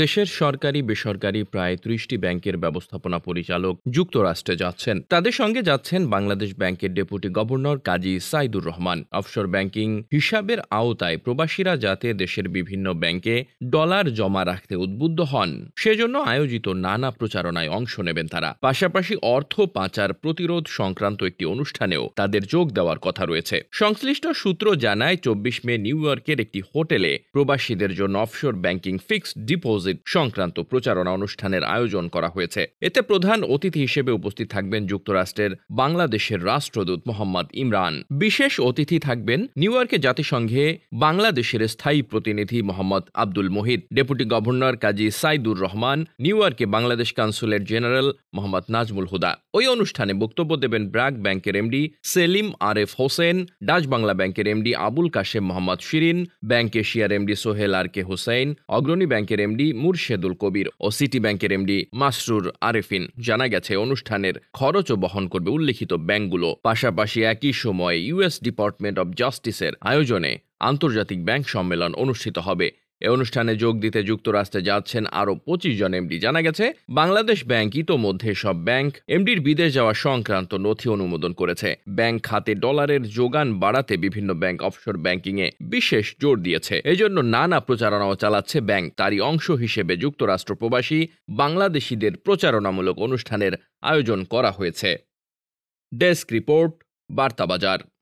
দেশের সরকারি বেসরকারি প্রায় ত্রিশটি ব্যাংকের ব্যবস্থাপনা পরিচালক যুক্তরাষ্ট্রে যাচ্ছেন তাদের সঙ্গে যাচ্ছেন বাংলাদেশ ব্যাংকের deputy governor Kazi Saidur Rahman offshore banking হিসাবের আওতায় প্রবাসীরা যাতে দেশের বিভিন্ন ব্যাংকে ডলার জমা রাখতে উদ্বুদ্ধ হন সেজন্য আয়োজিত নানা প্রচারণায় অংশ নেবেন তারা পাশাপাশি অর্থ পাচার প্রতিরোধ সংক্রান্ত একটি অনুষ্ঠানেও তাদের যোগ দেওয়ার কথা রয়েছে সংশ্লিষ্ট সূত্র জানায় চব্বিশ মে নিউ ইয়র্কের একটি হোটেলে প্রবাসীদের জন্য offshore banking fixed deposit deposit সংক্রান্ত প্রচারণা অনুষ্ঠানের আয়োজন করা হয়েছে এতে প্রধান অতিথি হিসেবে উপস্থিত থাকবেন যুক্তরাষ্ট্রের বাংলাদেশের রাষ্ট্রদূত মোহাম্মদ ইমরান বিশেষ অতিথি থাকবেন নিউ ইয়র্কে জাতিসংঘে বাংলাদেশের স্থায়ী প্রতিনিধি মোহাম্মদ আব্দুল মহিদ ডেপুটি গভর্নর কাজী সাইদুর রহমান নিউ ইয়র্কে বাংলাদেশ কাউন্সিলের জেনারেল মোহাম্মদ নাজমুল হুদা ওই অনুষ্ঠানে বক্তব্য দেবেন ব্র্যাক ব্যাংকের এমডি সেলিম আরেফ হোসেন ডাচ বাংলা ব্যাংকের এমডি আবুল কাশেম মোহাম্মদ শিরিন ব্যাংক এশিয়ার MD Sohel R K Hossain Agrani ব্যাংকের এমডি এমডি মুর্শেদুল কবির ও সিটি ব্যাংকের এমডি মাসরুর আরেফিন জানা গেছে অনুষ্ঠানের খরচও বহন করবে উল্লিখিত ব্যাংকগুলো পাশাপাশি একই সময়ে ইউএস ডিপার্টমেন্ট অব জাস্টিসের আয়োজনে আন্তর্জাতিক ব্যাংক সম্মেলন অনুষ্ঠিত হবে এ অনুষ্ঠানে যোগ দিতে যুক্তরাষ্ট্রে যাচ্ছেন আরও পঁচিশ জন এমডি জানা গেছে বাংলাদেশ ব্যাংক ইতোমধ্যে সব ব্যাংক এমডির বিদেশ যাওয়া সংক্রান্ত নথি অনুমোদন করেছে ব্যাংক খাতে ডলারের যোগান বাড়াতে বিভিন্ন ব্যাংক অফশোর ব্যাংকিংয়ে বিশেষ জোর দিয়েছে এজন্য নানা প্রচারণাও চালাচ্ছে ব্যাংক তারই অংশ হিসেবে যুক্তরাষ্ট্র প্রবাসী বাংলাদেশিদের প্রচারণামূলক অনুষ্ঠানের আয়োজন করা হয়েছে ডেস্ক রিপোর্ট বার্তাবাজার